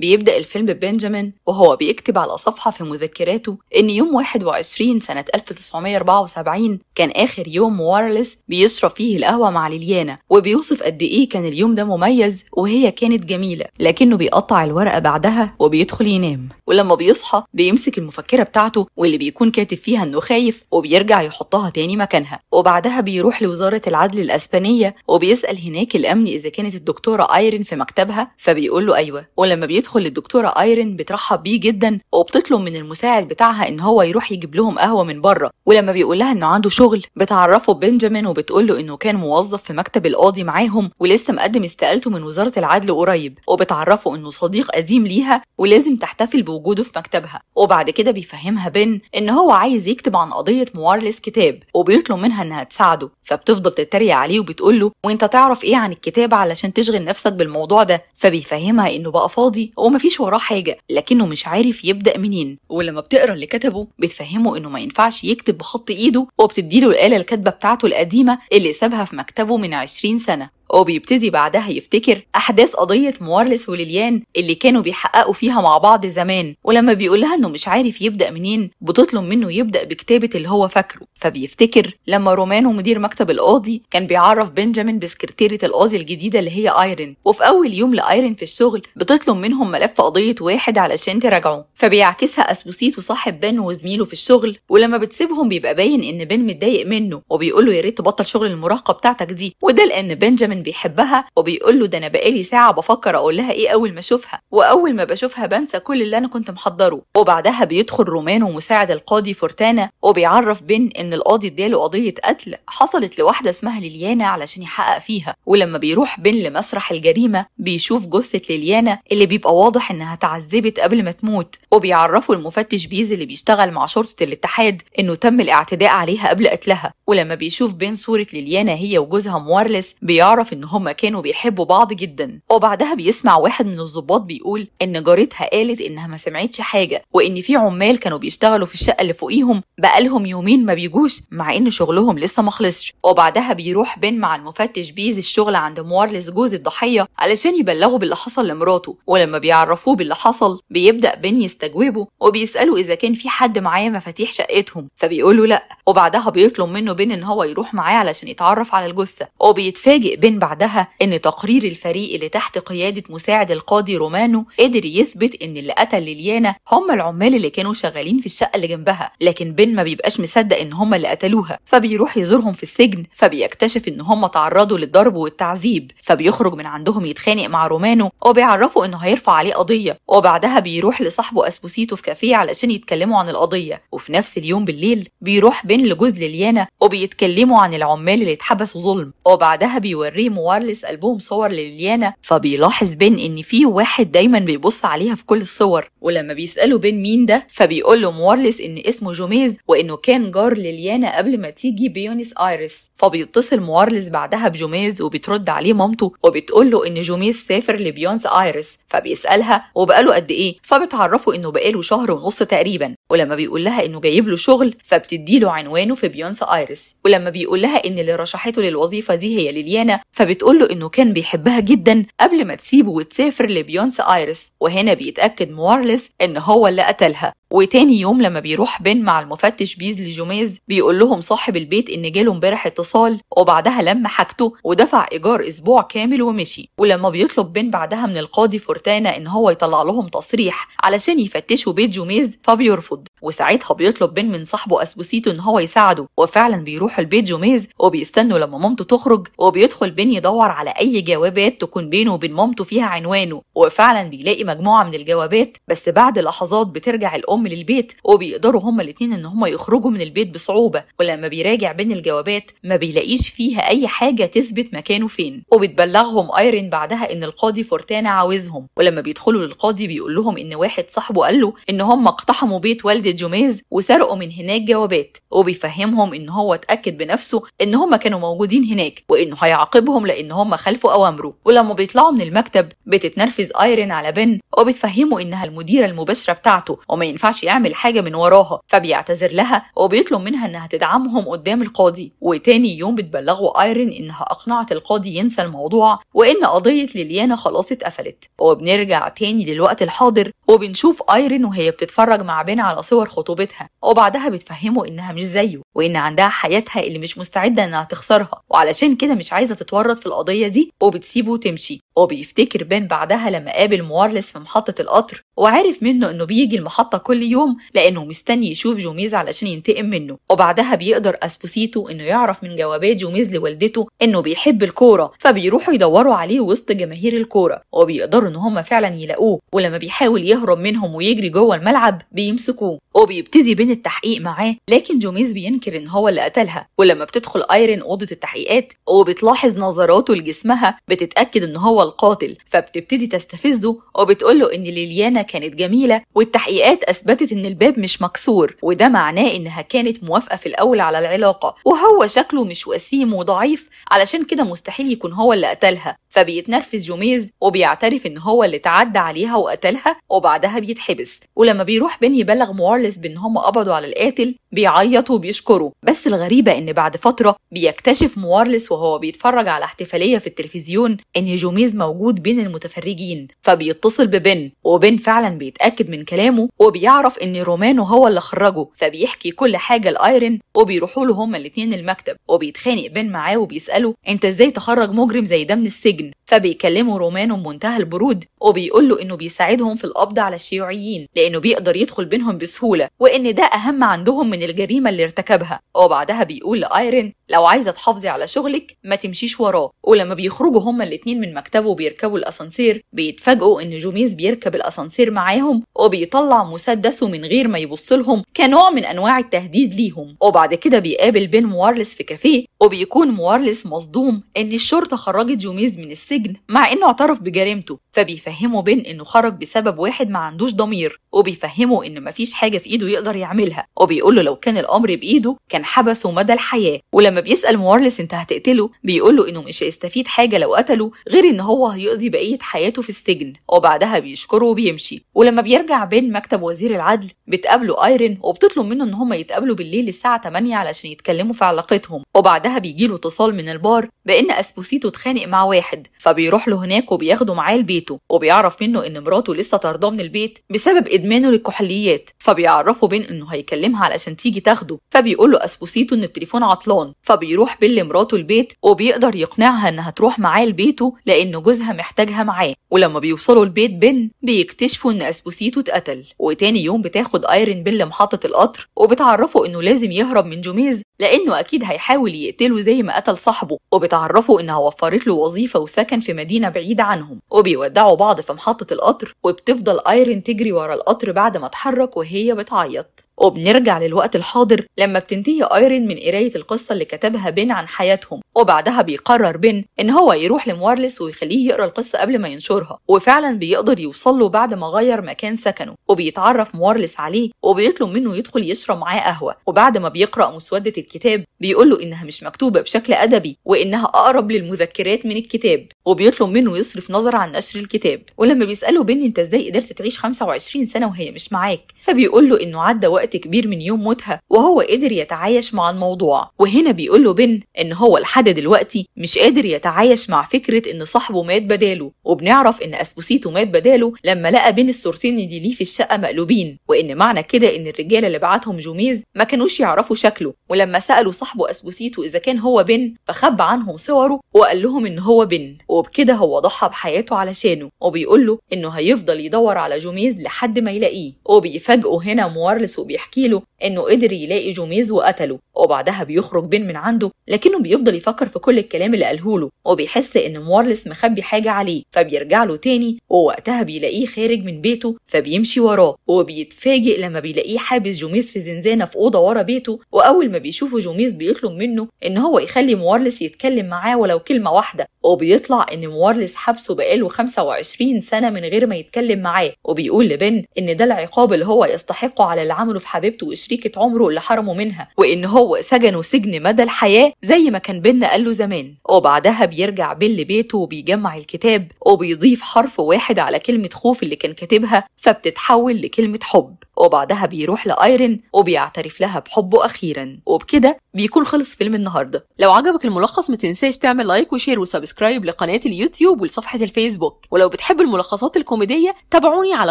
بيبدأ الفيلم ببنجامين وهو بيكتب على صفحة في مذكراته إن يوم 21 سنة 1974 كان آخر يوم وارلس بيشرب فيه القهوة مع ليليانا وبيوصف قد إيه كان اليوم ده مميز وهي كانت جميلة لكنه بيقطع الورقة بعدها وبيدخل ينام ولما بيصحى بيمسك المفكرة بتاعته واللي بيكون كاتب فيها إنه خايف وبيرجع يحطها تاني مكانها وبعدها بيروح لوزارة العدل الأسبانية وبيسأل هناك الأمن إذا كانت الدكتورة آيرين في مكتبها فبيقول له أيوه ولما بيدخل بتدخل للدكتورة ايرين بترحب بيه جدا وبتطلب من المساعد بتاعها ان هو يروح يجيب لهم قهوة من بره ولما بيقول لها انه عنده شغل بتعرفه بنجامين وبتقول له انه كان موظف في مكتب القاضي معاهم ولسه مقدم استقالته من وزارة العدل قريب وبتعرفه انه صديق قديم ليها ولازم تحتفل بوجوده في مكتبها وبعد كده بيفهمها بن ان هو عايز يكتب عن قضية موارلس كتاب وبيطلب منها انها تساعده فبتفضل تتريق عليه وبتقول له وانت تعرف ايه عن الكتاب علشان تشغل نفسك بالموضوع ده فبيفهمها انه بقى فاضي ومفيش وراه حاجه لكنه مش عارف يبدا منين ولما بتقرا اللي كتبه بتفهمه انه ما ينفعش يكتب بخط ايده وبتديله الاله الكاتبه بتاعته القديمه اللي سابها في مكتبه من 20 سنه وبيبتدي بعدها يفتكر أحداث قضية موارلس وليليان اللي كانوا بيحققوا فيها مع بعض زمان ولما بيقولها إنه مش عارف يبدأ منين بتطلب منه يبدأ بكتابة اللي هو فاكره فبيفتكر لما رومان مدير مكتب القاضي كان بيعرف بنجامين بسكرتيرة القاضي الجديدة اللي هي ايرين وفي اول يوم لايرين في الشغل بتطلب منهم ملف قضيه واحد علشان تراجعه فبيعكسها اسبوسيت وصاحب بن وزميله في الشغل ولما بتسيبهم بيبقى باين ان بن متضايق منه وبيقول له يا ريت تبطل شغل المراهقه بتاعتك دي وده لان بنجامين بيحبها وبيقول له ده انا بقالي ساعه بفكر اقول لها ايه اول ما اشوفها واول ما بشوفها بنسى كل اللي انا كنت محضره وبعدها بيدخل رومانو مساعد القاضي فورتانا وبيعرف بن ان القاضي اداله قضيه قتل حصلت لواحده اسمها ليليانا علشان يحقق فيها ولما بيروح بن لمسرح الجريمه بيشوف جثه ليليانا اللي بيبقى واضح انها اتعذبت قبل ما تموت وبيعرفوا المفتش بيز اللي بيشتغل مع شرطه الاتحاد انه تم الاعتداء عليها قبل قتلها ولما بيشوف بين صوره ليليانا هي وجوزها موارلس بيعرف ان هما كانوا بيحبوا بعض جدا وبعدها بيسمع واحد من الظباط بيقول ان جارتها قالت انها ما سمعتش حاجه وان في عمال كانوا بيشتغلوا في الشقه اللي فوقيهم بقالهم يومين ما بيجوش مع ان شغلهم لسه ما خلصش وبعدها بيروح بين مع المفتش بيز الشغل عند موارلس جوز الضحيه علشان يبلغه باللي حصل لمراته ولما بيعرفوه باللي حصل بيبدا بين يستجوبه وبيساله اذا كان في حد معاه مفاتيح شقتهم له لا وبعدها بيطلب منه بين ان هو يروح معاه علشان يتعرف على الجثه وبيتفاجئ بين بعدها إن تقرير الفريق اللي تحت قيادة مساعد القاضي رومانو قدر يثبت إن اللي قتل ليليانا هم العمال اللي كانوا شغالين في الشقة اللي جنبها لكن بين ما بيبقاش مصدق إن هم اللي قتلوها فبيروح يزورهم في السجن فبيكتشف إن هم تعرضوا للضرب والتعذيب فبيخرج من عندهم يتخانق مع رومانو وبيعرفوا إنه هيرفع عليه قضية وبعدها بيروح لصاحبه أسبوسيتو في كافيه علشان يتكلموا عن القضية وفي نفس اليوم بالليل بيروح بين لجوز ليليانا وبيتكلموا عن العمال اللي اتحبسوا ظلم وبعدها بيوريه ريم وارلس ألبوم صور لليانا فبيلاحظ بين إن في واحد دايما بيبص عليها في كل الصور ولما بيسأله بين مين ده فبيقول له موارلس إن اسمه جوميز وإنه كان جار لليانا قبل ما تيجي بيونس آيرس فبيتصل موارلس بعدها بجوميز وبترد عليه مامته وبتقول له إن جوميز سافر لبيونس آيرس فبيسألها وبقاله قد إيه فبتعرفه إنه بقاله شهر ونص تقريبا ولما بيقول لها إنه جايب له شغل فبتدي له عنوانه في بيونس آيرس ولما بيقول لها إن اللي رشحته للوظيفة دي هي ليليانا فبتقول له إنه كان بيحبها جدا قبل ما تسيبه وتسافر لبيونس آيرس وهنا بيتأكد موارلس إن هو اللي قتلها وتاني يوم لما بيروح بن مع المفتش بيز لجوميز بيقول لهم صاحب البيت ان جاله امبارح اتصال وبعدها لم حاجته ودفع ايجار اسبوع كامل ومشي ولما بيطلب بن بعدها من القاضي فورتانا ان هو يطلع لهم تصريح علشان يفتشوا بيت جوميز فبيرفض وساعتها بيطلب بن من صاحبه اسبوسيتو ان هو يساعده وفعلا بيروح البيت جوميز وبيستنوا لما مامته تخرج وبيدخل بن يدور على اي جوابات تكون بينه وبين مامته فيها عنوانه وفعلا بيلاقي مجموعه من الجوابات بس بعد لحظات بترجع الام الام للبيت وبيقدروا هما الاثنين ان هما يخرجوا من البيت بصعوبه ولما بيراجع بين الجوابات ما بيلاقيش فيها اي حاجه تثبت مكانه فين وبتبلغهم ايرين بعدها ان القاضي فورتانا عاوزهم ولما بيدخلوا للقاضي بيقول لهم ان واحد صاحبه قال له ان هم اقتحموا بيت والده جوميز وسرقوا من هناك جوابات وبيفهمهم ان هو اتاكد بنفسه ان هم كانوا موجودين هناك وانه هيعاقبهم لان هم خالفوا اوامره ولما بيطلعوا من المكتب بتتنرفز ايرين على بن وبتفهمه انها المديره المباشره بتاعته وما ينفعش ينفعش يعمل حاجة من وراها فبيعتذر لها وبيطلب منها إنها تدعمهم قدام القاضي وتاني يوم بتبلغوا ايرين إنها أقنعت القاضي ينسى الموضوع وإن قضية ليليانا خلاص اتقفلت وبنرجع تاني للوقت الحاضر وبنشوف ايرين وهي بتتفرج مع بين على صور خطوبتها وبعدها بتفهمه إنها مش زيه وإن عندها حياتها اللي مش مستعدة إنها تخسرها وعلشان كده مش عايزة تتورط في القضية دي وبتسيبه تمشي وبيفتكر بين بعدها لما قابل موارلس في محطة القطر وعرف منه إنه بيجي المحطة كل كل يوم لأنه مستني يشوف جوميز علشان ينتقم منه وبعدها بيقدر أسبوسيتو إنه يعرف من جوابات جوميز لوالدته إنه بيحب الكورة فبيروحوا يدوروا عليه وسط جماهير الكورة وبيقدروا إن هم فعلا يلاقوه ولما بيحاول يهرب منهم ويجري جوه الملعب بيمسكوه وبيبتدي بين التحقيق معاه لكن جوميز بينكر ان هو اللي قتلها ولما بتدخل ايرين اوضه التحقيقات وبتلاحظ نظراته لجسمها بتتاكد ان هو القاتل فبتبتدي تستفزه وبتقوله ان ليليانا كانت جميله والتحقيقات اثبتت ان الباب مش مكسور وده معناه انها كانت موافقه في الاول على العلاقه وهو شكله مش وسيم وضعيف علشان كده مستحيل يكون هو اللي قتلها فبيتنرفز جوميز وبيعترف ان هو اللي تعدى عليها وقتلها وبعدها بيتحبس ولما بيروح بين يبلغ موارلس حاسس بان هم قبضوا على القاتل بيعيط وبيشكره بس الغريبه ان بعد فتره بيكتشف موارلس وهو بيتفرج على احتفاليه في التلفزيون ان جوميز موجود بين المتفرجين فبيتصل ببن وبن فعلا بيتاكد من كلامه وبيعرف ان رومانو هو اللي خرجه فبيحكي كل حاجه لايرن وبيروحوا له هما الاثنين المكتب وبيتخانق بن معاه وبيساله انت ازاي تخرج مجرم زي ده من السجن فبيكلمه رومانو بمنتهى البرود وبيقول له انه بيساعدهم في القبض على الشيوعيين لانه بيقدر يدخل بينهم بسهوله الدولة وإن ده أهم عندهم من الجريمة اللي ارتكبها وبعدها بيقول لأيرين لو عايزة تحافظي على شغلك ما تمشيش وراه ولما بيخرجوا هما الاتنين من مكتبه وبيركبوا الأسانسير بيتفاجئوا إن جوميز بيركب الأسانسير معاهم وبيطلع مسدسه من غير ما يبص لهم كنوع من أنواع التهديد ليهم وبعد كده بيقابل بين موارلس في كافيه وبيكون موارلس مصدوم إن الشرطة خرجت جوميز من السجن مع إنه اعترف بجريمته فبيفهمه بين إنه خرج بسبب واحد ما عندوش ضمير وبيفهمه إن مفيش حاجة في إيده يقدر يعملها وبيقول له لو كان الأمر بإيده كان حبسه مدى الحياة ولما بيسأل موارلس أنت هتقتله بيقول له إنه مش هيستفيد حاجة لو قتله غير إن هو هيقضي بقية حياته في السجن وبعدها بيشكره وبيمشي ولما بيرجع بين مكتب وزير العدل بتقابله ايرين وبتطلب منه ان هم يتقابلوا بالليل الساعه 8 علشان يتكلموا في علاقتهم وبعدها بيجيله اتصال من البار بان اسبوسيتو اتخانق مع واحد فبيروح له هناك وبياخده معاه لبيته وبيعرف منه ان مراته لسه طارداه من البيت بسبب ادمانه للكحوليات فبيعرف بيعرفه بين انه هيكلمها علشان تيجي تاخده فبيقول له اسبوسيتو ان التليفون عطلان فبيروح بيل لمراته البيت وبيقدر يقنعها انها تروح معاه لبيته لان جوزها محتاجها معاه ولما بيوصلوا البيت بن بيكتشفوا ان اسبوسيتو اتقتل وتاني يوم بتاخد ايرين بيل محطه القطر وبتعرفه انه لازم يهرب من جوميز لأنه أكيد هيحاول يقتله زي ما قتل صاحبه وبتعرفه إنها وفرت له وظيفة وسكن في مدينة بعيدة عنهم وبيودعوا بعض في محطة القطر وبتفضل ايرين تجري ورا القطر بعد ما اتحرك وهي بتعيط وبنرجع للوقت الحاضر لما بتنتهي ايرين من قرايه القصه اللي كتبها بين عن حياتهم وبعدها بيقرر بين ان هو يروح لموارلس ويخليه يقرا القصه قبل ما ينشرها وفعلا بيقدر يوصل له بعد ما غير مكان سكنه وبيتعرف موارلس عليه وبيطلب منه يدخل يشرب معاه قهوه وبعد ما بيقرا مسوده الكتاب بيقول له انها مش مكتوبه بشكل ادبي وانها اقرب للمذكرات من الكتاب وبيطلب منه يصرف نظر عن نشر الكتاب ولما بيساله بين انت ازاي قدرت تعيش 25 سنه وهي مش معاك فبيقول له انه عدى وقت وقت كبير من يوم موتها وهو قدر يتعايش مع الموضوع وهنا بيقول له بن ان هو لحد دلوقتي مش قادر يتعايش مع فكره ان صاحبه مات بداله وبنعرف ان اسبوسيتو مات بداله لما لقى بين الصورتين اللي ليه في الشقه مقلوبين وان معنى كده ان الرجاله اللي بعتهم جوميز ما كانوش يعرفوا شكله ولما سالوا صاحبه اسبوسيتو اذا كان هو بن فخب عنهم صوره وقال لهم ان هو بن وبكده هو ضحى بحياته علشانه وبيقول له انه هيفضل يدور على جوميز لحد ما يلاقيه وبيفاجئه هنا مورلس وبيحكي بيحكي له إنه قدر يلاقي جوميز وقتله وبعدها بيخرج بين من عنده لكنه بيفضل يفكر في كل الكلام اللي قاله له وبيحس إن مورلس مخبي حاجة عليه فبيرجع له تاني ووقتها بيلاقيه خارج من بيته فبيمشي وراه وبيتفاجئ لما بيلاقيه حابس جوميز في زنزانة في أوضة ورا بيته وأول ما بيشوفه جوميز بيطلب منه إن هو يخلي مورلس يتكلم معاه ولو كلمة واحدة وبيطلع إن مورلس حبسه بقاله 25 سنة من غير ما يتكلم معاه وبيقول لبن إن ده العقاب اللي هو يستحقه على اللي عمله في حبيبته وشريكة عمره اللي حرمه منها وإن هو سجنه سجن مدى الحياة زي ما كان بينا قال له زمان وبعدها بيرجع بين لبيته وبيجمع الكتاب وبيضيف حرف واحد على كلمة خوف اللي كان كاتبها فبتتحول لكلمة حب وبعدها بيروح لأيرين وبيعترف لها بحبه أخيرا وبكده بيكون خلص فيلم النهاردة لو عجبك الملخص ما تنساش تعمل لايك وشير وسبسكرايب لقناة اليوتيوب ولصفحة الفيسبوك ولو بتحب الملخصات الكوميدية تابعوني على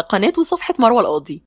قناة وصفحة مروة القاضي